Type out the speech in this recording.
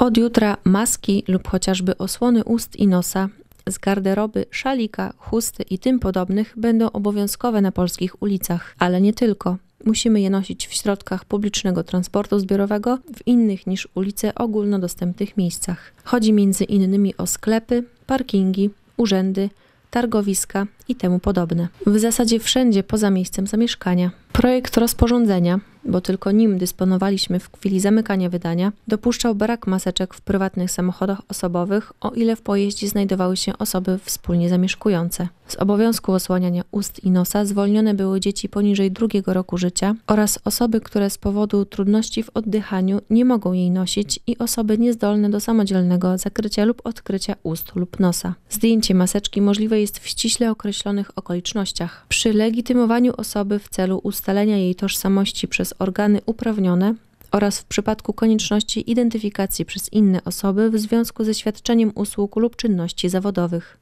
Od jutra maski lub chociażby osłony ust i nosa z garderoby, szalika, chusty i tym podobnych będą obowiązkowe na polskich ulicach, ale nie tylko. Musimy je nosić w środkach publicznego transportu zbiorowego, w innych niż ulice ogólnodostępnych miejscach. Chodzi między innymi o sklepy, parkingi, urzędy, targowiska i temu podobne. W zasadzie wszędzie poza miejscem zamieszkania. Projekt rozporządzenia bo tylko nim dysponowaliśmy w chwili zamykania wydania, dopuszczał brak maseczek w prywatnych samochodach osobowych, o ile w pojeździe znajdowały się osoby wspólnie zamieszkujące. Z obowiązku osłaniania ust i nosa zwolnione były dzieci poniżej drugiego roku życia oraz osoby, które z powodu trudności w oddychaniu nie mogą jej nosić i osoby niezdolne do samodzielnego zakrycia lub odkrycia ust lub nosa. Zdjęcie maseczki możliwe jest w ściśle określonych okolicznościach. Przy legitymowaniu osoby w celu ustalenia jej tożsamości przez przez organy uprawnione oraz w przypadku konieczności identyfikacji przez inne osoby w związku ze świadczeniem usług lub czynności zawodowych.